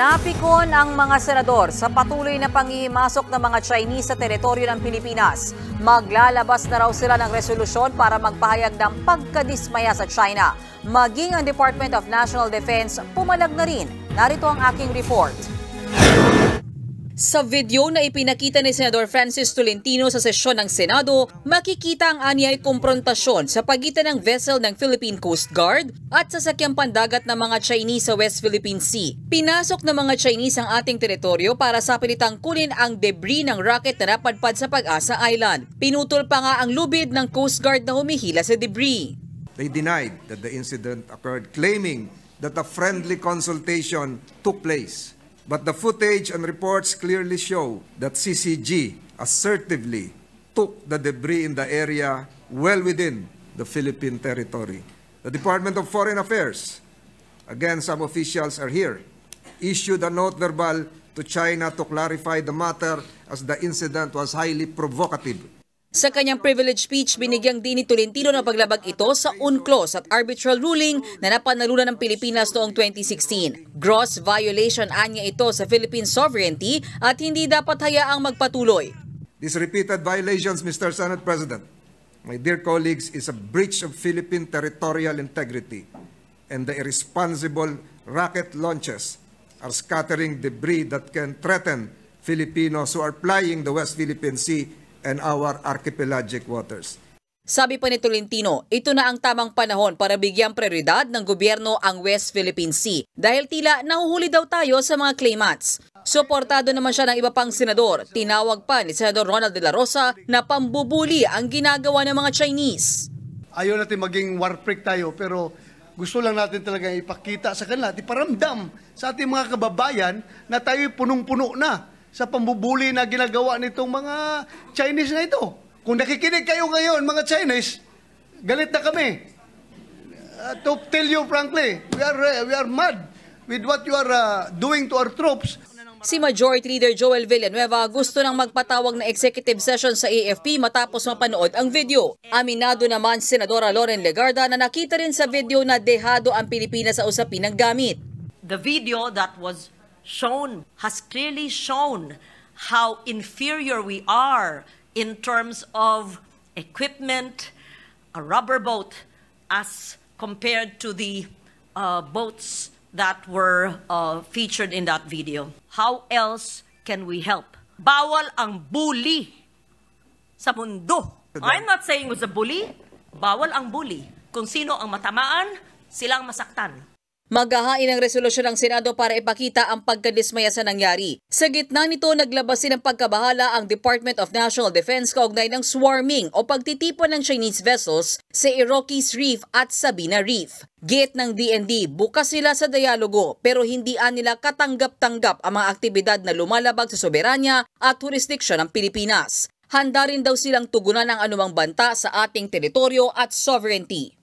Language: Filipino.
Napikon ang mga senador sa patuloy na pangihimasok ng mga Chinese sa teritoryo ng Pilipinas. Maglalabas na raw sila ng resolusyon para magpahayag ng pagkadismaya sa China. Maging ang Department of National Defense, pumalag na rin. Narito ang aking report. Sa video na ipinakita ni Senador Francis Tolentino sa sesyon ng Senado, makikita ang anyay komprontasyon sa pagitan ng vessel ng Philippine Coast Guard at sasakyang pandagat ng mga Chinese sa West Philippine Sea. Pinasok ng mga Chinese ang ating teritoryo para sa pilitang kunin ang debris ng rocket na napadpad sa Pag-asa Island. Pinutol pa nga ang lubid ng Coast Guard na humihila sa debris. They denied that the incident occurred claiming that a friendly consultation took place. But the footage and reports clearly show that CCG assertively took the debris in the area well within the Philippine territory. The Department of Foreign Affairs, again, some officials are here, issued a note verbal to China to clarify the matter as the incident was highly provocative sa kanyang privilege speech, binigyang din ni Tolentino na paglabag ito sa UNCLOS at arbitral ruling na napanalunan ng Pilipinas noong 2016. Gross violation anya ito sa Philippine sovereignty at hindi dapat hayaang magpatuloy. These repeated violations, Mr. Senate President, my dear colleagues, is a breach of Philippine territorial integrity and the irresponsible rocket launches are scattering debris that can threaten Filipinos who are plying the West Philippine Sea and our archipelagic waters. Sabi pa ni Tolentino, ito na ang tamang panahon para bigyang prioridad ng gobyerno ang West Philippine Sea dahil tila nahuhuli daw tayo sa mga claimants. Suportado naman siya ng iba pang senador. Tinawag pa ni Senador Ronald De La Rosa na pambubuli ang ginagawa ng mga Chinese. Ayaw natin maging warprick tayo pero gusto lang natin talaga ipakita sa kanila, iparamdam sa ating mga kababayan na tayo punong-puno na sa pambubuli na ginagawa nitong mga Chinese na ito. Kung nakikinig kayo ngayon, mga Chinese, galit na kami. Uh, to tell you frankly, we are, uh, we are mad with what you are uh, doing to our troops. Si Majority Leader Joel Villanueva gusto nang magpatawag na executive session sa AFP matapos mapanood ang video. Aminado naman Senadora Loren Legarda na nakita rin sa video na dehado ang Pilipinas sa usapin ng gamit. The video that was shown, has clearly shown how inferior we are in terms of equipment, a rubber boat, as compared to the uh, boats that were uh, featured in that video. How else can we help? Bawal ang bully sa mundo. I'm not saying was a bully. Bawal ang bully. Kung sino ang matamaan, silang masaktan. Maghahain ng resolusyon ng Senado para ipakita ang pagkadismaya sa nangyari. Sa gitna nito, naglabas din ng pagkabahala ang Department of National Defense kaugnay ng swarming o pagtitipon ng Chinese vessels sa Iroquois Reef at Sabina Reef. Gate ng DND, bukas sila sa dialogo pero hindi nila katanggap-tanggap ang mga aktibidad na lumalabag sa soberanya at jurisdiksyon ng Pilipinas. Handa rin daw silang tugunan ang anumang banta sa ating teritoryo at sovereignty.